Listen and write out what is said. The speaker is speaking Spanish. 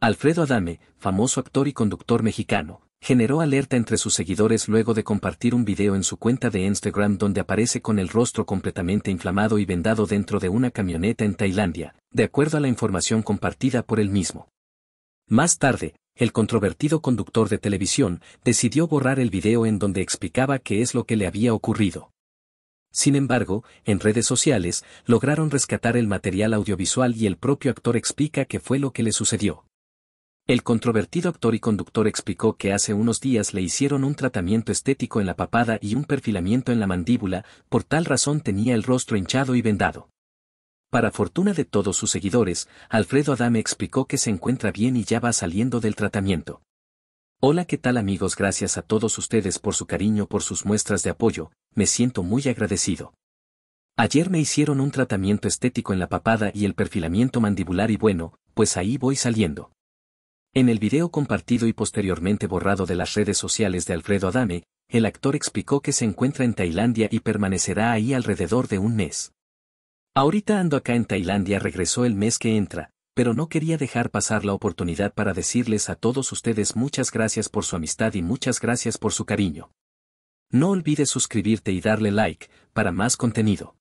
Alfredo Adame, famoso actor y conductor mexicano, generó alerta entre sus seguidores luego de compartir un video en su cuenta de Instagram donde aparece con el rostro completamente inflamado y vendado dentro de una camioneta en Tailandia, de acuerdo a la información compartida por él mismo. Más tarde, el controvertido conductor de televisión decidió borrar el video en donde explicaba qué es lo que le había ocurrido. Sin embargo, en redes sociales, lograron rescatar el material audiovisual y el propio actor explica qué fue lo que le sucedió. El controvertido actor y conductor explicó que hace unos días le hicieron un tratamiento estético en la papada y un perfilamiento en la mandíbula, por tal razón tenía el rostro hinchado y vendado. Para fortuna de todos sus seguidores, Alfredo Adame explicó que se encuentra bien y ya va saliendo del tratamiento. Hola, ¿qué tal amigos? Gracias a todos ustedes por su cariño, por sus muestras de apoyo, me siento muy agradecido. Ayer me hicieron un tratamiento estético en la papada y el perfilamiento mandibular y bueno, pues ahí voy saliendo. En el video compartido y posteriormente borrado de las redes sociales de Alfredo Adame, el actor explicó que se encuentra en Tailandia y permanecerá ahí alrededor de un mes. Ahorita ando acá en Tailandia regresó el mes que entra, pero no quería dejar pasar la oportunidad para decirles a todos ustedes muchas gracias por su amistad y muchas gracias por su cariño. No olvides suscribirte y darle like, para más contenido.